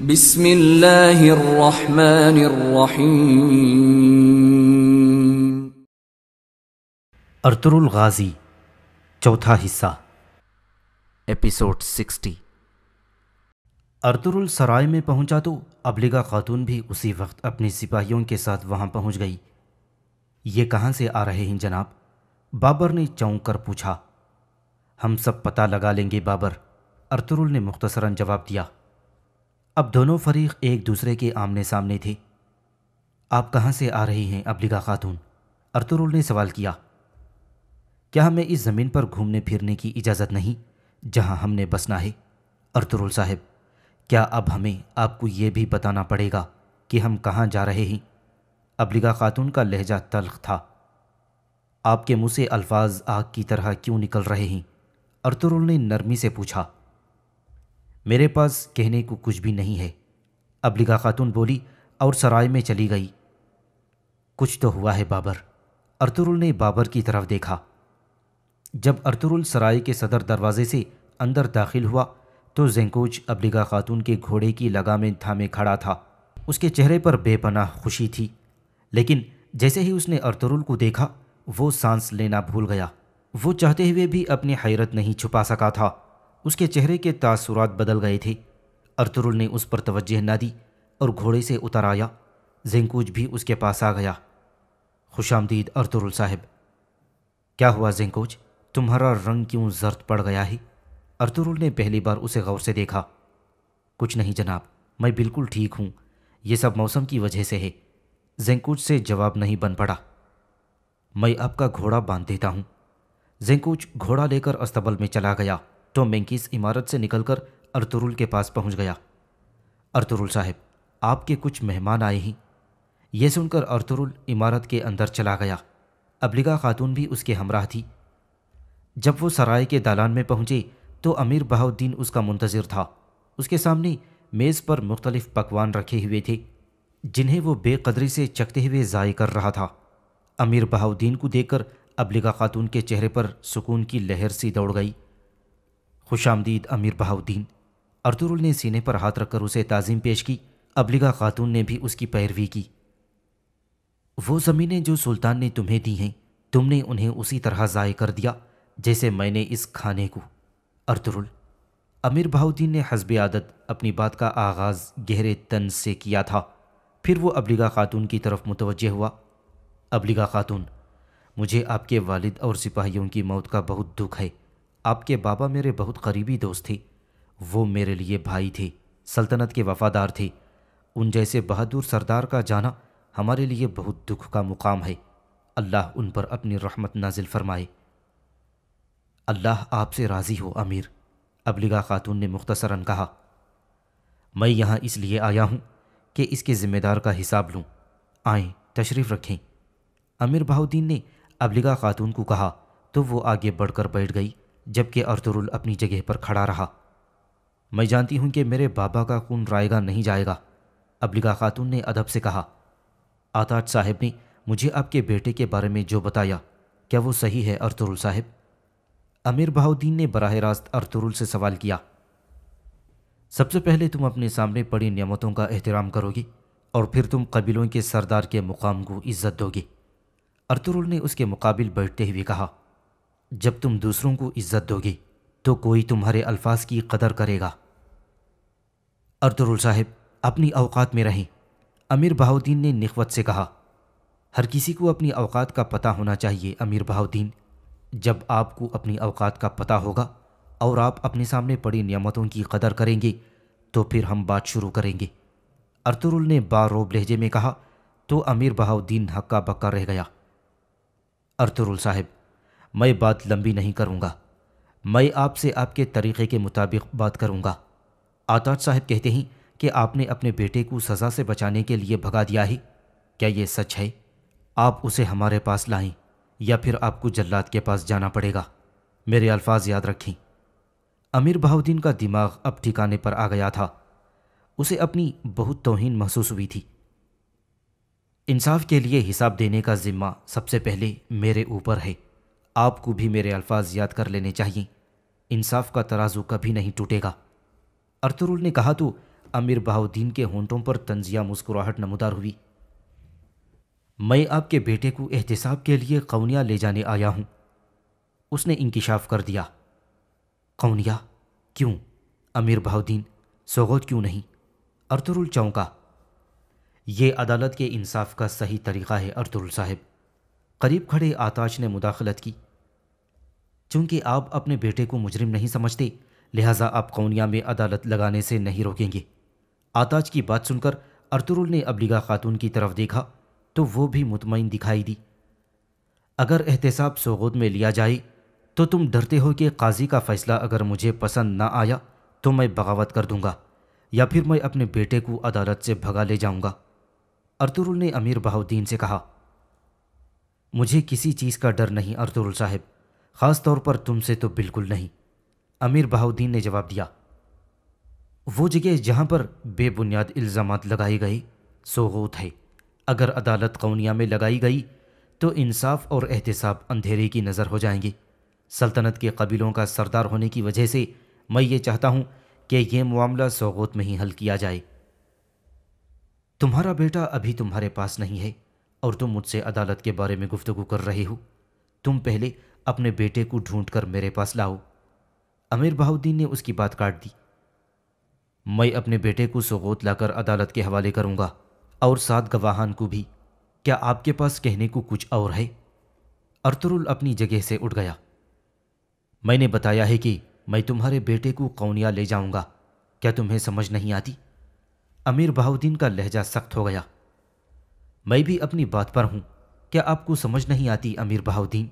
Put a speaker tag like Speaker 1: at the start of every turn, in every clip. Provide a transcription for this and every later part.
Speaker 1: बिस्मिल्लाहिर्रहमानिर्रहीम अर्तुरुल गाजी चौथा हिस्सा एपिसोड 60 अर्तुरुल सराय में पहुंचा तो अबलिगा खातून भी उसी वक्त अपने सिपाहियों के साथ वहां पहुंच गई ये कहां से आ रहे हैं जनाब बाबर ने चौंक कर पूछा हम सब पता लगा लेंगे बाबर अर्तुरुल ने मुख्तसरन जवाब दिया अब दोनों फरीक एक दूसरे के आमने सामने थे आप कहाँ से आ रही हैं अबलिगा खातून अर्तुरुल ने सवाल किया क्या हमें इस ज़मीन पर घूमने फिरने की इजाज़त नहीं जहाँ हमने बसना है अर्तुरुल साहब क्या अब हमें आपको ये भी बताना पड़ेगा कि हम कहाँ जा रहे हैं अबलिगा खातून का लहजा तलख था आपके मुँह से अल्फाज आग की तरह क्यों निकल रहे हैं अर्तुरुल ने नरमी से पूछा मेरे पास कहने को कुछ भी नहीं है अबलिगा खातून बोली और सराय में चली गई कुछ तो हुआ है बाबर अर्तुरुल ने बाबर की तरफ देखा जब अर्तुरुल सराय के सदर दरवाजे से अंदर दाखिल हुआ तो जेंकोज अबलिगा खातून के घोड़े की लगामें थामे खड़ा था उसके चेहरे पर बेपनाह खुशी थी लेकिन जैसे ही उसने अर्तुरुल को देखा वो सांस लेना भूल गया वो चाहते हुए भी अपनी हैरत नहीं छुपा सका था उसके चेहरे के तासुरात बदल गए थे अर्तुरुल ने उस पर तवज्जह न दी और घोड़े से उतर आया जेंकूज भी उसके पास आ गया खुशामदीद आमदीद अर्तुरुल साहब क्या हुआ जेंकूज तुम्हारा रंग क्यों जर्द पड़ गया है अर्तुरुल ने पहली बार उसे गौर से देखा कुछ नहीं जनाब मैं बिल्कुल ठीक हूँ यह सब मौसम की वजह से है जेंकूज से जवाब नहीं बन पड़ा मैं आपका घोड़ा बांध देता हूँ जेंकूज घोड़ा लेकर अस्तबल में चला गया तो मैंकिस इस इमारत से निकलकर अर्तुरुल के पास पहुंच गया अर्तुरुल साहब आपके कुछ मेहमान आए हैं यह सुनकर अर्तुरुल इमारत के अंदर चला गया अबलिगा खातून भी उसके हमराह थी जब वो सराय के दालान में पहुंचे तो अमीर बहाउद्दीन उसका मुंतज़र था उसके सामने मेज़ पर मुख्तलिफ पकवान रखे हुए थे जिन्हें वो बेकदरी से चखते हुए ज़ाय कर रहा था अमीर बहाउद्दीन को देखकर अबलिगा खातून के चेहरे पर सुकून की लहर सी दौड़ गई खुश आमदीद अमीर बहाउद्दीन अर्तुरुल ने सीने पर हाथ रखकर उसे ताज़ीम पेश की अबलिगा खातून ने भी उसकी पैरवी की वो ज़मीनें जो सुल्तान ने तुम्हें दी हैं तुमने उन्हें उसी तरह ज़ाय कर दिया जैसे मैंने इस खाने को अर्तुरुल अमीर बहाउद्दीन ने हसब आदत अपनी बात का आगाज़ गहरे तन से किया था फिर वो अबलिगा खातून की तरफ मुतवजह हुआ अबलिगा खातून मुझे आपके वालिद और सिपाहियों की मौत का बहुत दुख है आपके बाबा मेरे बहुत करीबी दोस्त थे वो मेरे लिए भाई थे सल्तनत के वफादार थे उन जैसे बहादुर सरदार का जाना हमारे लिए बहुत दुख का मुकाम है अल्लाह उन पर अपनी रहमत नाजिल फरमाए अल्लाह आपसे राज़ी हो अमीर अबलिगा खातून ने मुख्तसरन कहा मैं यहाँ इसलिए आया हूँ कि इसके ज़िम्मेदार का हिसाब लूँ आए तशरीफ़ रखें अमीर बहाउद्दीन ने अबलिगा खातून को कहा तो वो आगे बढ़कर बैठ गई जबकि अर्तुरुल अपनी जगह पर खड़ा रहा मैं जानती हूँ कि मेरे बाबा का खून रायगा नहीं जाएगा अबलिगा खातून ने अदब से कहा आताज साहब ने मुझे आपके बेटे के बारे में जो बताया क्या वो सही है अर्तुरुल साहब अमीर बहाउद्दीन ने बरह रास्त अर्तुरुल से सवाल किया सबसे पहले तुम अपने सामने पड़ी नियमतों का एहतराम करोगी और फिर तुम कबीलों के सरदार के मुकाम को इज्जत दोगी अर्तुरुल ने उसके मुकाबिल बैठते हुए कहा जब तुम दूसरों को इज्जत दोगे तो कोई तुम्हारे अल्फाज की कदर करेगा अर्तुरुल साहिब अपनी अवकात में रहें अमीर बहाउद्दीन ने नखवत से कहा हर किसी को अपनी अवकात का पता होना चाहिए अमीर बहाउद्दीन जब आपको अपनी अवकात का पता होगा और आप अपने सामने पड़ी नियामतों की कदर करेंगे तो फिर हम बात शुरू करेंगे अर्तुरुल ने बारोब लहजे में कहा तो अमीर बहाउद्दीन हक्का बक्का रह गया अर्तुरुल साहब मैं बात लंबी नहीं करूँगा मैं आपसे आपके तरीक़े के मुताबिक बात करूँगा आताज साहब कहते हैं कि आपने अपने बेटे को सज़ा से बचाने के लिए भगा दिया ही क्या ये सच है आप उसे हमारे पास लाएं या फिर आपको जल्लाद के पास जाना पड़ेगा मेरे अल्फाज याद रखें अमीर बहाउद्दीन का दिमाग अब ठिकाने पर आ गया था उसे अपनी बहुत तोहन महसूस हुई थी इंसाफ के लिए हिसाब देने का ज़िम्मा सबसे पहले मेरे ऊपर है आपको भी मेरे अल्फाज याद कर लेने चाहिए इंसाफ का तराजू कभी नहीं टूटेगा अर्तुरुल ने कहा तो अमीर बहाउद्दीन के होंटों पर तंजिया मुस्कुराहट नमदार हुई मैं आपके बेटे को एहतसाब के लिए कौनिया ले जाने आया हूँ उसने इंकशाफ कर दिया कौनिया क्यों अमीर बहाउद्दीन सौगौत क्यों नहीं अर्तुरुल चौंका ये अदालत के इंसाफ का सही तरीक़ा है अर्तुरुल साहिब करीब खड़े आताश ने मुदाखलत की चूँकि आप अपने बेटे को मुजरिम नहीं समझते लिहाजा आप कौनिया में अदालत लगाने से नहीं रोकेंगे आताज की बात सुनकर अर्तुरुल ने अबलीगा खातून की तरफ देखा तो वो भी मुतमिन दिखाई दी अगर एहतसाब सोगोद में लिया जाए तो तुम डरते हो कि काजी का फ़ैसला अगर मुझे पसंद ना आया तो मैं बगावत कर दूंगा या फिर मैं अपने बेटे को अदालत से भगा ले जाऊंगा अर्तुरुल ने अमीर बहाउद्दीन से कहा मुझे किसी चीज़ का डर नहीं अर्तुल साहब ख़ास तौर पर तुमसे तो बिल्कुल नहीं अमीर बहाउद्दीन ने जवाब दिया वो जगह जहाँ पर बेबुनियाद इल्ज़ाम लगाए गए सोगूत है अगर अदालत कौनिया में लगाई गई तो इंसाफ और एहतसाब अंधेरे की नज़र हो जाएंगे सल्तनत के कबीलों का सरदार होने की वजह से मैं ये चाहता हूँ कि ये मामला सौगोत में ही हल किया जाए तुम्हारा बेटा अभी तुम्हारे पास नहीं है और तुम मुझसे अदालत के बारे में गुफ्तगु कर रहे हो तुम पहले अपने बेटे को ढूंढ कर मेरे पास लाओ अमीर बहाउद्दीन ने उसकी बात काट दी मैं अपने बेटे को सगोत लाकर अदालत के हवाले करूंगा और साथ गवाहान को भी क्या आपके पास कहने को कुछ और है अर्तुरुल अपनी जगह से उठ गया मैंने बताया है कि मैं तुम्हारे बेटे को कौनिया ले जाऊंगा क्या तुम्हें समझ नहीं आती अमीर बहाउद्दीन का लहजा सख्त हो गया मैं भी अपनी बात पर हूं क्या आपको समझ नहीं आती अमीर बहाउद्दीन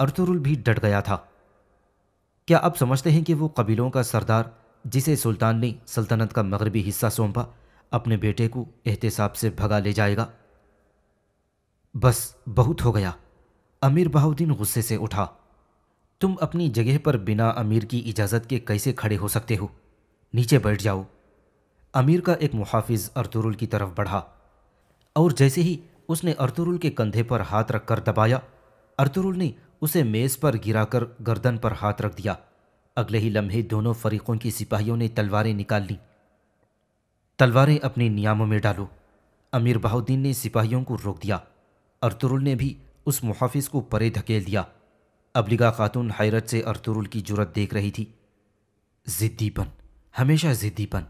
Speaker 1: अर्तुरुल भी डट गया था क्या आप समझते हैं कि वो कबीलों का सरदार जिसे सुल्तान ने सल्तनत का मगरबी हिस्सा सौंपा अपने बेटे को एहतसाब से भगा ले जाएगा बस बहुत हो गया अमीर बहाउद्दीन गुस्से से उठा तुम अपनी जगह पर बिना अमीर की इजाज़त के कैसे खड़े हो सकते हो नीचे बैठ जाओ अमीर का एक मुहाफिज अर्तुरुल की तरफ बढ़ा और जैसे ही उसने अर्तुरुल के कंधे पर हाथ रखकर दबाया अर्तुरुल ने उसे मेज पर गिराकर गर्दन पर हाथ रख दिया अगले ही लम्हे दोनों फरीकों की सिपाहियों ने तलवारें निकाल ली तलवारें अपने नियामों में डालो अमीर बहाउद्दीन ने सिपाहियों को रोक दिया अर्तुरुल ने भी उस मुहाफिज को परे धकेल दिया अबलिगा खातून हैरत से अर्तुरुल की जरूरत देख रही थी ज़िद्दीपन हमेशा ज़िद्दीपन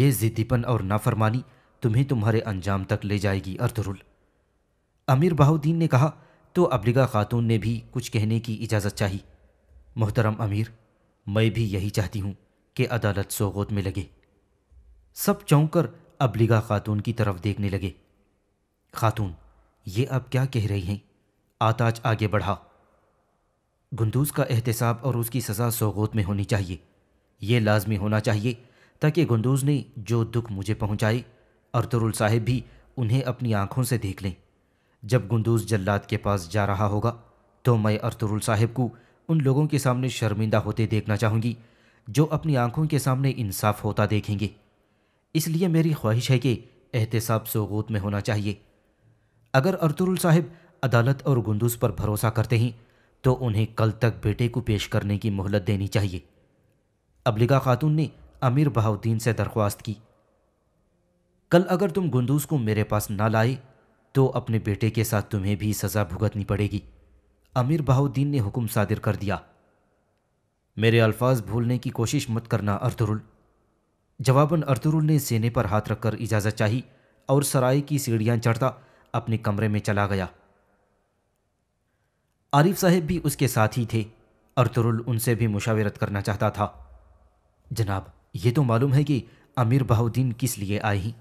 Speaker 1: ये ज़िद्दीपन और नाफरमानी तुम्हें तुम्हारे अंजाम तक ले जाएगी अर्धरुल अमीर बहाउद्दीन ने कहा तो अबलिगा खातून ने भी कुछ कहने की इजाज़त चाही मोहतरम अमीर मैं भी यही चाहती हूँ कि अदालत सोगोत में लगे सब चौंक कर अबलिगा खातून की तरफ देखने लगे खातून ये अब क्या कह रही हैं आताज आगे बढ़ा गुंदूज का एहतसाब और उसकी सज़ा सोगोत में होनी चाहिए यह लाजमी होना चाहिए ताकि गुंदूज ने जो दुख मुझे पहुंचाई अर्तरुल साहिब भी उन्हें अपनी आंखों से देख लें जब गुंदूज जल्लाद के पास जा रहा होगा तो मैं अर्तरुल साहेब को उन लोगों के सामने शर्मिंदा होते देखना चाहूँगी जो अपनी आंखों के सामने इंसाफ होता देखेंगे इसलिए मेरी ख्वाहिश है कि एहतसाब सोगोत में होना चाहिए अगर अर्तरुल साहिब अदालत और गुंदूज़ पर भरोसा करते हैं तो उन्हें कल तक बेटे को पेश करने की मोहलत देनी चाहिए अबलिगा खातून ने अमीर बहाउद्दीन से दरख्वास्त की कल अगर तुम गुंदूस को मेरे पास ना लाए तो अपने बेटे के साथ तुम्हें भी सज़ा भुगतनी पड़ेगी अमीर बहाउद्दीन ने हुक्म सादिर कर दिया मेरे अल्फाज भूलने की कोशिश मत करना अर्तुरुल जवाबन अर्तुरुल ने सेने पर हाथ रखकर इजाज़त चाही और सराय की सीढ़ियाँ चढ़ता अपने कमरे में चला गया आरिफ साहेब भी उसके साथ ही थे अर्तुरुल उनसे भी मुशावरत करना चाहता था जनाब ये तो मालूम है कि अमीर बहाउद्दीन किस लिए आए हैं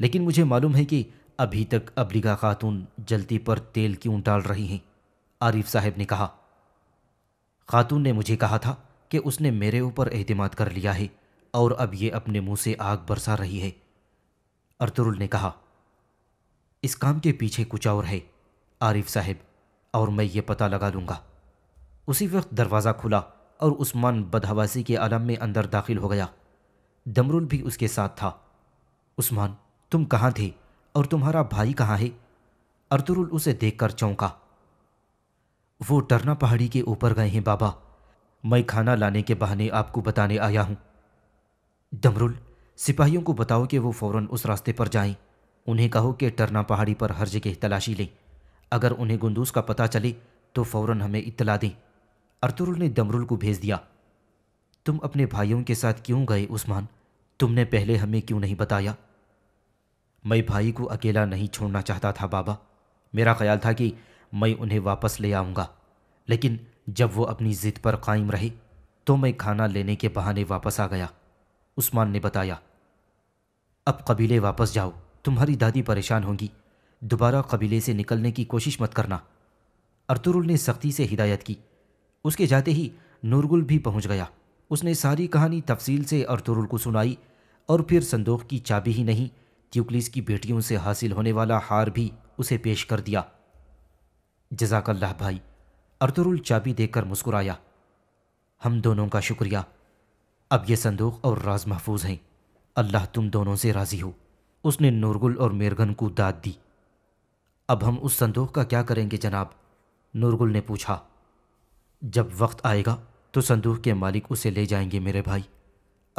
Speaker 1: लेकिन मुझे मालूम है कि अभी तक अबलिगा खातून जलती पर तेल क्यों डाल रही हैं आरिफ साहब ने कहा खातून ने मुझे कहा था कि उसने मेरे ऊपर अहतमाद कर लिया है और अब ये अपने मुंह से आग बरसा रही है अर्तुरुल ने कहा इस काम के पीछे कुछ और है आरिफ साहब और मैं ये पता लगा लूंगा उसी वक्त दरवाज़ा खुला और उस्मान बदहवासी के आलम में अंदर दाखिल हो गया दमरुल भी उसके साथ था उस्मान तुम कहाँ थे और तुम्हारा भाई कहाँ है अर्तुरुल उसे देखकर चौंका वो डरना पहाड़ी के ऊपर गए हैं बाबा मैं खाना लाने के बहाने आपको बताने आया हूं दमरुल सिपाहियों को बताओ कि वो फौरन उस रास्ते पर जाएं। उन्हें कहो कि टरना पहाड़ी पर हर जगह तलाशी लें अगर उन्हें गुंदूस का पता चले तो फौरन हमें इतला दें अर्तुरुल ने दमरुल को भेज दिया तुम अपने भाइयों के साथ क्यों गए उस्मान तुमने पहले हमें क्यों नहीं बताया मैं भाई को अकेला नहीं छोड़ना चाहता था बाबा मेरा ख्याल था कि मैं उन्हें वापस ले आऊँगा लेकिन जब वो अपनी ज़िद पर कायम रहे तो मैं खाना लेने के बहाने वापस आ गया उस्मान ने बताया अब कबीले वापस जाओ तुम्हारी दादी परेशान होंगी दोबारा कबीले से निकलने की कोशिश मत करना अर्तुरुल ने सख्ती से हिदायत की उसके जाते ही नूरगुल भी पहुंच गया उसने सारी कहानी तफसील से अर्तुरुल को सुनाई और फिर संदूक की चाबी ही नहीं त्यूकलीस की बेटियों से हासिल होने वाला हार भी उसे पेश कर दिया जजाकल्लाह भाई अर्तुरुल चाबी देकर मुस्कुराया हम दोनों का शुक्रिया अब ये संदूक और राज महफूज हैं अल्लाह तुम दोनों से राज़ी हो उसने नूरगुल और मेरगन को दाद दी अब हम उस संदूक का क्या करेंगे जनाब नूरगुल ने पूछा जब वक्त आएगा तो संदूक के मालिक उसे ले जाएंगे मेरे भाई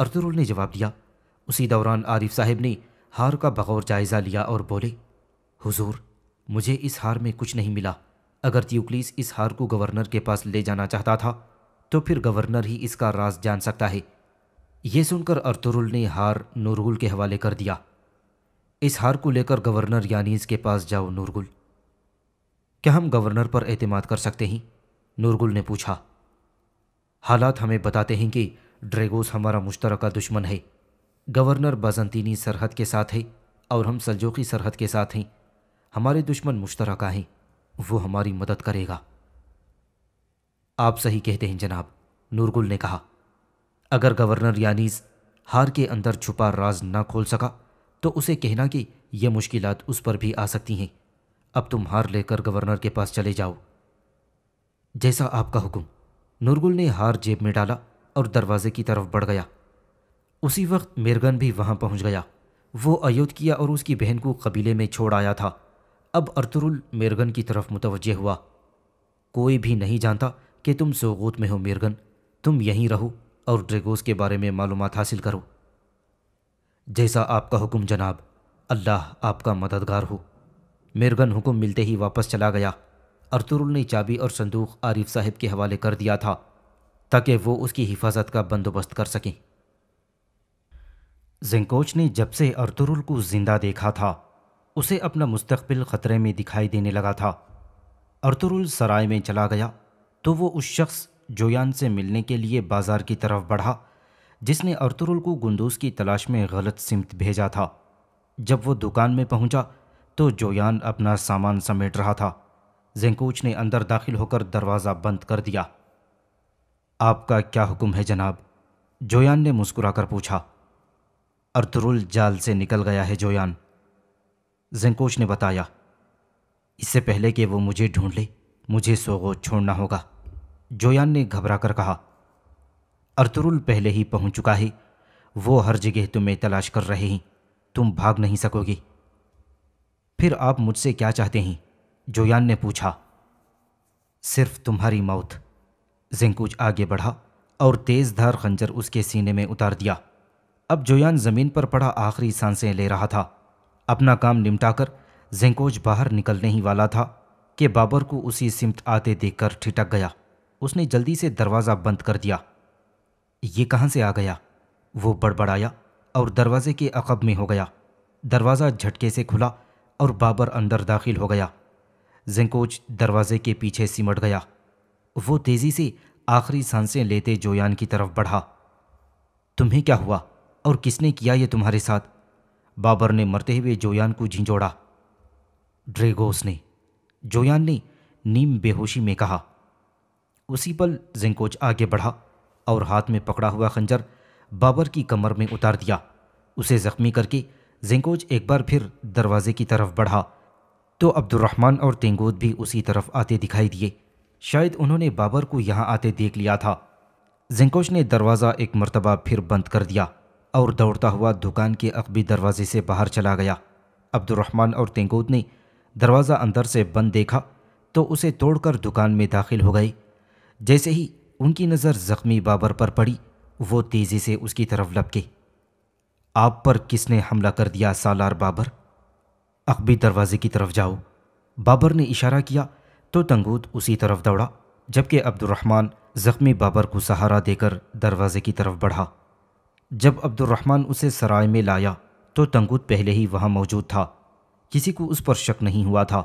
Speaker 1: अर्तुरुल ने जवाब दिया उसी दौरान आरिफ साहब ने हार का बगौर जायज़ा लिया और बोले हुजूर मुझे इस हार में कुछ नहीं मिला अगर त्यूक्लिस इस हार को गवर्नर के पास ले जाना चाहता था तो फिर गवर्नर ही इसका राज जान सकता है यह सुनकर अर्तुरुल ने हार नूरगुल के हवाले कर दिया इस हार को लेकर गवर्नर यानीस के पास जाओ नूरगुल क्या हम गवर्नर पर एतमाद कर सकते हैं नूरगुल ने पूछा हालात हमें बताते हैं कि ड्रेगोस हमारा मुश्तरका दुश्मन है गवर्नर बाजंतीनी सरहद के साथ है और हम सलजोकी सरहद के साथ हैं हमारे दुश्मन मुश्तरक हैं वो हमारी मदद करेगा आप सही कहते हैं जनाब नूरगुल ने कहा अगर गवर्नर यानीज हार के अंदर छुपा राज ना खोल सका तो उसे कहना कि यह मुश्किलात उस पर भी आ सकती हैं अब तुम हार लेकर गवर्नर के पास चले जाओ जैसा आपका हुक्म नूरगुल ने हार जेब में डाला और दरवाजे की तरफ बढ़ गया उसी वक्त मेरगन भी वहाँ पहुँच गया वो अयोध्या और उसकी बहन को कबीले में छोड़ आया था अब अर्तुरुल मेरगन की तरफ मुतवजह हुआ कोई भी नहीं जानता कि तुम सोगोत में हो मेरगन तुम यहीं रहो और ड्रेगोस के बारे में मालूम हासिल करो जैसा आपका हुक्म जनाब अल्लाह आपका मददगार हो मेरगन हुक्म मिलते ही वापस चला गया अर्तुरुल ने चाबी और संदूक आरिफ साहब के हवाले कर दिया था ताकि वो उसकी हिफाजत का बंदोबस्त कर सकें जेंकोच ने जब से अर्तुरुल को जिंदा देखा था उसे अपना मुस्तबिल ख़तरे में दिखाई देने लगा था अर्तुरुल सराय में चला गया तो वो उस शख्स जोयान से मिलने के लिए बाज़ार की तरफ बढ़ा जिसने अर्तुरुल को गुंदूस की तलाश में गलत सिमत भेजा था जब वो दुकान में पहुंचा तो जोयान अपना सामान समेट रहा था जेंकोच ने अंदर दाखिल होकर दरवाज़ा बंद कर दिया आपका क्या हुक्म है जनाब जोयान ने मुस्कुराकर पूछा अर्थरुल जाल से निकल गया है जोयान जंकोश ने बताया इससे पहले कि वो मुझे ढूंढ ले मुझे सोगो छोड़ना होगा जोयान ने घबरा कर कहा अर्तरुल पहले ही पहुंच चुका है वो हर जगह तुम्हें तलाश कर रहे हैं तुम भाग नहीं सकोगी फिर आप मुझसे क्या चाहते हैं जोयान ने पूछा सिर्फ तुम्हारी मौत जिंकूज आगे बढ़ा और तेज़ धार खंजर उसके सीने में उतार दिया अब जोयान ज़मीन पर पड़ा आखिरी सांसें ले रहा था अपना काम निपटाकर जेंकोज बाहर निकलने ही वाला था कि बाबर को उसी सिमट आते देखकर ठिटक गया उसने जल्दी से दरवाज़ा बंद कर दिया ये कहाँ से आ गया वो बड़बड़ाया और दरवाजे के अकब में हो गया दरवाज़ा झटके से खुला और बाबर अंदर दाखिल हो गया जेंकोच दरवाजे के पीछे सिमट गया वो तेज़ी से आखिरी सांसें लेते जोयान की तरफ बढ़ा तुम्हें क्या हुआ और किसने किया ये तुम्हारे साथ बाबर ने मरते हुए जोयान को झिंझोड़ा ड्रेगोस ने जोयान ने नीम बेहोशी में कहा उसी पल जिंकोच आगे बढ़ा और हाथ में पकड़ा हुआ खंजर बाबर की कमर में उतार दिया उसे जख्मी करके जिंकोच एक बार फिर दरवाजे की तरफ बढ़ा तो अब्दुलरहमान और तेंगोद भी उसी तरफ आते दिखाई दिए शायद उन्होंने बाबर को यहाँ आते देख लिया था जिंकोच ने दरवाज़ा एक मरतबा फिर बंद कर दिया और दौड़ता हुआ दुकान के अकबी दरवाजे से बाहर चला गया अब्दुलरहमान और तेंगूद ने दरवाज़ा अंदर से बंद देखा तो उसे तोड़कर दुकान में दाखिल हो गई जैसे ही उनकी नज़र ज़ख्मी बाबर पर पड़ी वो तेज़ी से उसकी तरफ लपके आप पर किसने हमला कर दिया सालार बाबर अकबी दरवाजे की तरफ जाओ बाबर ने इशारा किया तो तंगूत उसी तरफ दौड़ा जबकि अब्दुलरहमान ज़ख्मी बाबर को सहारा देकर दरवाजे की तरफ बढ़ा जब अब्दुलरहमान उसे सराय में लाया तो तंगूत पहले ही वहाँ मौजूद था किसी को उस पर शक नहीं हुआ था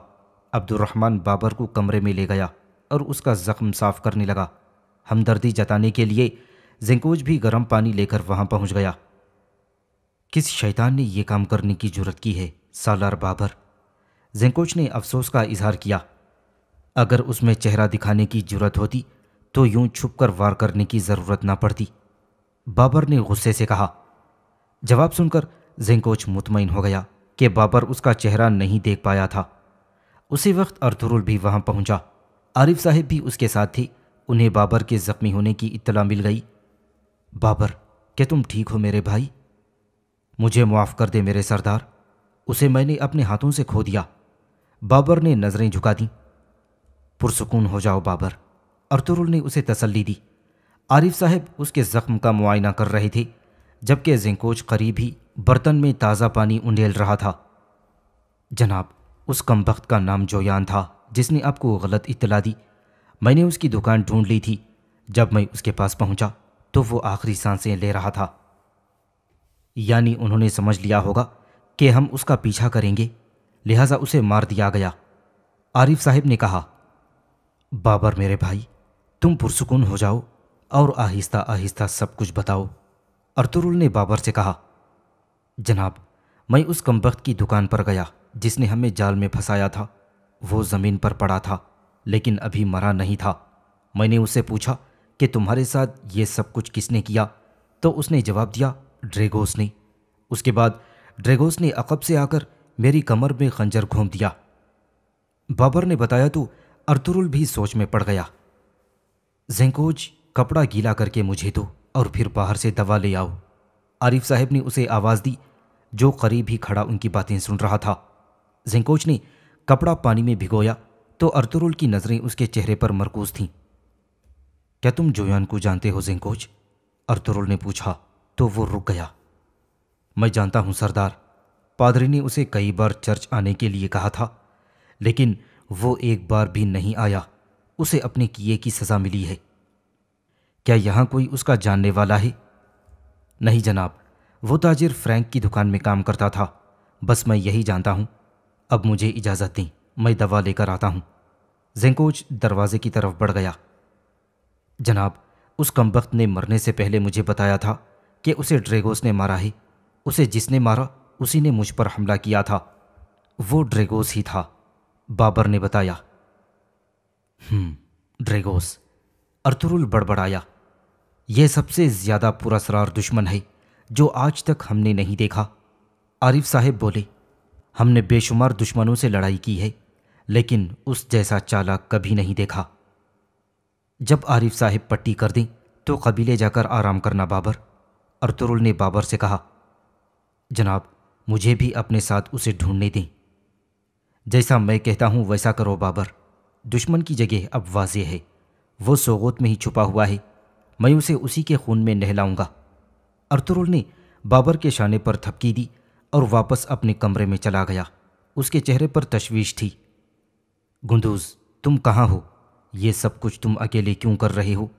Speaker 1: अब्दुलरहमान बाबर को कमरे में ले गया और उसका ज़ख्म साफ करने लगा हमदर्दी जताने के लिए जिंकोज भी गर्म पानी लेकर वहाँ पहुँच गया किस शैतान ने यह काम करने की जरूरत की है सालार बाबर जेंकोच ने अफसोस का इजहार किया अगर उसमें चेहरा दिखाने की जरूरत होती तो यूं छुप कर वार करने की ज़रूरत ना पड़ती बाबर ने गुस्से से कहा जवाब सुनकर जिंकोच मुतमिन हो गया कि बाबर उसका चेहरा नहीं देख पाया था उसी वक्त अर्थुरुल भी वहां पहुंचा आरिफ साहिब भी उसके साथ थी उन्हें बाबर के ज़ख्मी होने की इतला मिल गई बाबर क्या तुम ठीक हो मेरे भाई मुझे मुआफ़ कर दे मेरे सरदार उसे मैंने अपने हाथों से खो दिया बाबर ने नज़रें झुका दी पुरसकून हो जाओ बाबर अर्तुरुल ने उसे तसल्ली दी आरिफ साहब उसके ज़ख्म का मुआयना कर रहे थे जबकि जिंकोच करीब ही बर्तन में ताज़ा पानी उंडेल रहा था जनाब उस कम वक्त का नाम जोयान था जिसने आपको गलत इतला दी मैंने उसकी दुकान ढूंढ ली थी जब मैं उसके पास पहुंचा तो वो आखिरी सांसें ले रहा था यानी उन्होंने समझ लिया होगा कि हम उसका पीछा करेंगे लिहाजा उसे मार दिया गया आरिफ साहब ने कहा बाबर मेरे भाई तुम पुरसकून हो जाओ और आहिस्ता आहिस्ता सब कुछ बताओ अर्तुरुल ने बाबर से कहा जनाब मैं उस कमबख्त की दुकान पर गया जिसने हमें जाल में फंसाया था वो ज़मीन पर पड़ा था लेकिन अभी मरा नहीं था मैंने उसे पूछा कि तुम्हारे साथ ये सब कुछ किसने किया तो उसने जवाब दिया ड्रेगोस ने उसके बाद ड्रेगोस ने अकब से आकर मेरी कमर में खंजर घूम दिया बाबर ने बताया तो अर्तुरुल भी सोच में पड़ गया जेंकोज कपड़ा गीला करके मुझे दो और फिर बाहर से दवा ले आओ आरिफ साहब ने उसे आवाज़ दी जो करीब ही खड़ा उनकी बातें सुन रहा था जिंकोच ने कपड़ा पानी में भिगोया तो अर्तुरुल की नज़रें उसके चेहरे पर मरकूज थीं क्या तुम जोयान को जानते हो जेंकोच अर्तुरुल ने पूछा तो वो रुक गया मैं जानता हूँ सरदार पादरी ने उसे कई बार चर्च आने के लिए कहा था लेकिन वो एक बार भी नहीं आया उसे अपने किए की सज़ा मिली है क्या यहां कोई उसका जानने वाला है नहीं जनाब वो ताजिर फ्रैंक की दुकान में काम करता था बस मैं यही जानता हूं अब मुझे इजाज़त दी मैं दवा लेकर आता हूं जेंकोच दरवाजे की तरफ बढ़ गया जनाब उस कमबख्त ने मरने से पहले मुझे बताया था कि उसे ड्रेगोस ने मारा ही उसे जिसने मारा उसी ने मुझ पर हमला किया था वो ड्रेगोस ही था बाबर ने बताया हम्म, ड्रेगोस अर्तुरुल बड़बड़ाया यह सबसे ज़्यादा पुरासरार दुश्मन है जो आज तक हमने नहीं देखा आरिफ साहेब बोले हमने बेशुमार दुश्मनों से लड़ाई की है लेकिन उस जैसा चाला कभी नहीं देखा जब आरिफ साहेब पट्टी कर दें तो कबीले जाकर आराम करना बाबर अर्तुरुल ने बाबर से कहा जनाब मुझे भी अपने साथ उसे ढूंढने दें जैसा मैं कहता हूँ वैसा करो बाबर दुश्मन की जगह अब वाज है वो सोगोत में ही छुपा हुआ है मैं उसे उसी के खून में नहलाऊंगा अर्तुरुल ने बाबर के शाने पर थपकी दी और वापस अपने कमरे में चला गया उसके चेहरे पर तशवीश थी गुंदूज तुम कहाँ हो ये सब कुछ तुम अकेले क्यों कर रहे हो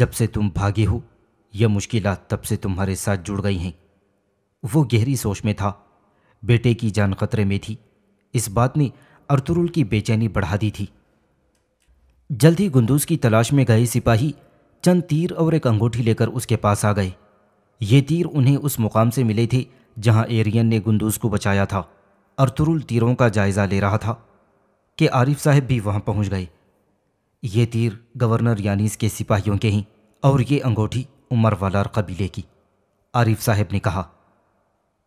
Speaker 1: जब से तुम भागे हो यह मुश्किल तब से तुम्हारे साथ जुड़ गई हैं वो गहरी सोच में था बेटे की जान खतरे में थी इस बात ने अर्तुरुल की बेचैनी बढ़ा दी थी जल्द ही गुंदूज की तलाश में गए सिपाही चंद तीर और एक अंगूठी लेकर उसके पास आ गए ये तीर उन्हें उस मुकाम से मिले थे जहां एरियन ने गुंदूस को बचाया था अर्तुरुल तीरों का जायज़ा ले रहा था कि आरिफ साहब भी वहां पहुंच गए ये तीर गवर्नर यानीस के सिपाहियों के ही और ये अंगूठी उमर वालार कबीले की आरिफ साहब ने कहा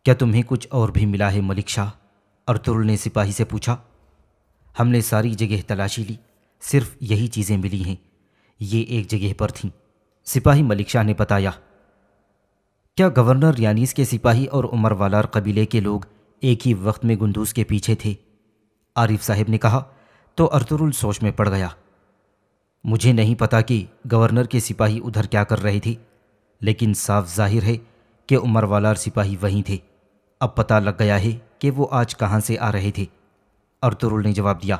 Speaker 1: क्या तुम्हें कुछ और भी मिला है मलिक शाह अर्तुरुल ने सिपाही से पूछा हमने सारी जगह तलाशी ली सिर्फ यही चीज़ें मिली हैं ये एक जगह पर थीं सिपाही मलिक शाह ने बताया क्या गवर्नर यानीस के सिपाही और उमर वालार कबीले के लोग एक ही वक्त में गुंदूस के पीछे थे आरिफ साहब ने कहा तो अर्तुरुल सोच में पड़ गया मुझे नहीं पता कि गवर्नर के सिपाही उधर क्या कर रहे थे लेकिन साफ जाहिर है कि उमर वालार सिपाही वहीं थे अब पता लग गया है कि वो आज कहाँ से आ रहे थे अर्तुरुल ने जवाब दिया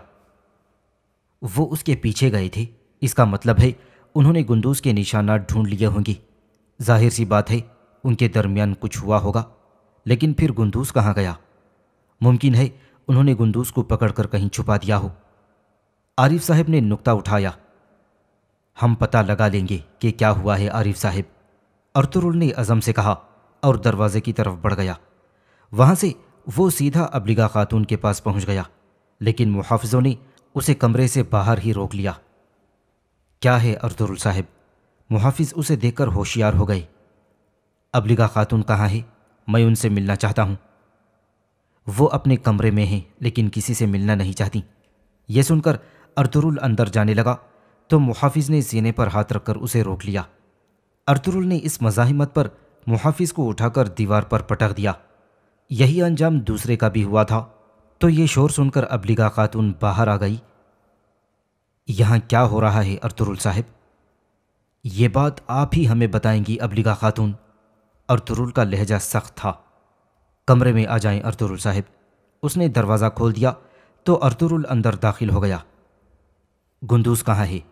Speaker 1: वो उसके पीछे गए थे इसका मतलब है उन्होंने गुंदूस के निशाना ढूंढ लिए होंगे जाहिर सी बात है उनके दरमियान कुछ हुआ होगा लेकिन फिर गुंदूस कहाँ गया मुमकिन है उन्होंने गुंदूस को पकड़कर कहीं छुपा दिया हो आरिफ साहब ने नुक्ता उठाया हम पता लगा लेंगे कि क्या हुआ है आरिफ साहब अर्तुरुल ने अज़म से कहा और दरवाजे की तरफ बढ़ गया वहां से वो सीधा अबलिगा खातून के पास पहुंच गया लेकिन मुहाफ़ों ने उसे कमरे से बाहर ही रोक लिया क्या है अर्दुल साहब मुहाफिज उसे देखकर होशियार हो गए अबलिगा खातून कहाँ है मैं उनसे मिलना चाहता हूँ वो अपने कमरे में हैं लेकिन किसी से मिलना नहीं चाहती यह सुनकर अर्तुरुल अंदर जाने लगा तो मुहाफिज ने सीने पर हाथ रखकर उसे रोक लिया अर्तुरुल ने इस मजाहिमत पर मुहाफिज को उठाकर दीवार पर पटक दिया यही अंजाम दूसरे का भी हुआ था तो ये शोर सुनकर अबलीगा खातून बाहर आ गई यहाँ क्या हो रहा है अर्तुरुल साहब ये बात आप ही हमें बताएंगी अबलीगा खातून अर्तुरुल का लहजा सख्त था कमरे में आ जाएं अर्तुरुल साहब उसने दरवाज़ा खोल दिया तो अर्तुरुल अंदर दाखिल हो गया गुंदूस कहाँ है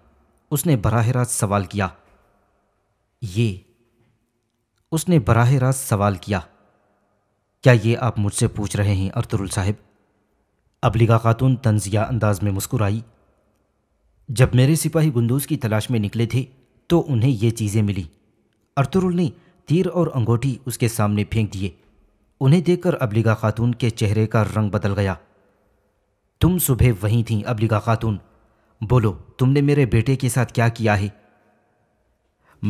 Speaker 1: उसने बराह रास्त सवाल किया ये उसने बराह रास्त सवाल किया क्या ये आप मुझसे पूछ रहे हैं अर्तुरुल साहब अबलीगा खातून तंजिया अंदाज में मुस्कुराई जब मेरे सिपाही गुंदूस की तलाश में निकले थे तो उन्हें ये चीज़ें मिली अर्तुरुल ने तीर और अंगूठी उसके सामने फेंक दिए उन्हें देखकर अबलिगा खातून के चेहरे का रंग बदल गया तुम सुबह वहीं थीं अबलीगा खातून बोलो तुमने मेरे बेटे के साथ क्या किया है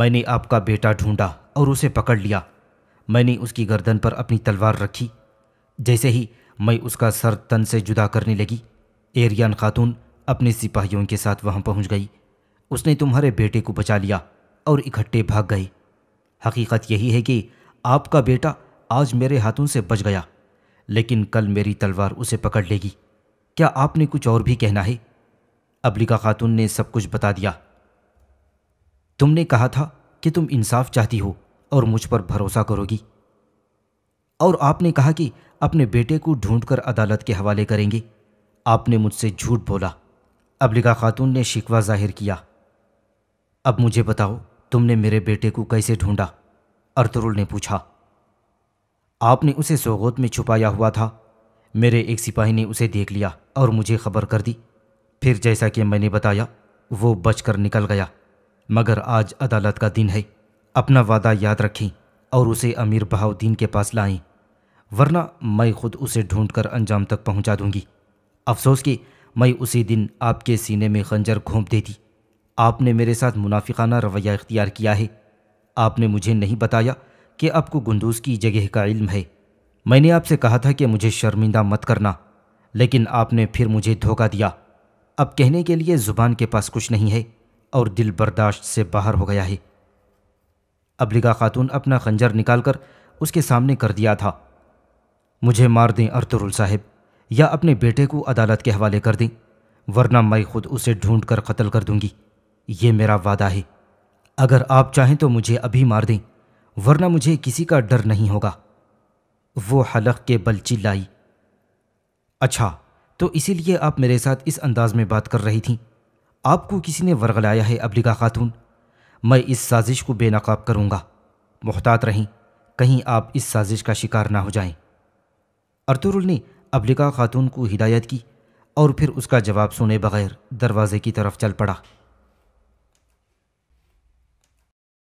Speaker 1: मैंने आपका बेटा ढूंढा और उसे पकड़ लिया मैंने उसकी गर्दन पर अपनी तलवार रखी जैसे ही मैं उसका सर तन से जुदा करने लगी एरियन खातून अपने सिपाहियों के साथ वहां पहुंच गई उसने तुम्हारे बेटे को बचा लिया और इकट्ठे भाग गए हकीकत यही है कि आपका बेटा आज मेरे हाथों से बच गया लेकिन कल मेरी तलवार उसे पकड़ लेगी क्या आपने कुछ और भी कहना है अबलिका खातून ने सब कुछ बता दिया तुमने कहा था कि तुम इंसाफ चाहती हो और मुझ पर भरोसा करोगी और आपने कहा कि अपने बेटे को ढूंढकर अदालत के हवाले करेंगे आपने मुझसे झूठ बोला अबलिका खातून ने शिकवा जाहिर किया अब मुझे बताओ तुमने मेरे बेटे को कैसे ढूंढा अर्तुरुल ने पूछा आपने उसे सोगोत में छुपाया हुआ था मेरे एक सिपाही ने उसे देख लिया और मुझे खबर कर दी फिर जैसा कि मैंने बताया वो बचकर निकल गया मगर आज अदालत का दिन है अपना वादा याद रखें और उसे अमीर बहाउद्दीन के पास लाएं वरना मैं खुद उसे ढूंढकर अंजाम तक पहुंचा दूंगी अफसोस कि मैं उसी दिन आपके सीने में खंजर घोंप देती आपने मेरे साथ मुनाफिकाना रवैया इख्तियार किया है आपने मुझे नहीं बताया कि आपको गुंदूज की जगह का इल्म है मैंने आपसे कहा था कि मुझे शर्मिंदा मत करना लेकिन आपने फिर मुझे धोखा दिया अब कहने के लिए ज़ुबान के पास कुछ नहीं है और दिल बर्दाश्त से बाहर हो गया है अबलिगा खातून अपना खंजर निकालकर उसके सामने कर दिया था मुझे मार दें अरतरुल साहिब या अपने बेटे को अदालत के हवाले कर दें वरना मैं खुद उसे ढूंढ कर कत्ल कर दूंगी ये मेरा वादा है अगर आप चाहें तो मुझे अभी मार दें वरना मुझे किसी का डर नहीं होगा वो हलक के बल चिल्लाई अच्छा तो इसीलिए आप मेरे साथ इस अंदाज में बात कर रही थीं आपको किसी ने वरगलाया है अबलिका खातून मैं इस साजिश को बेनकाब करूंगा मोहतात रहें कहीं आप इस साजिश का शिकार ना हो जाएं अर्तुरुल ने अबलिका खातून को हिदायत की और फिर उसका जवाब सुने बगैर दरवाजे की तरफ चल पड़ा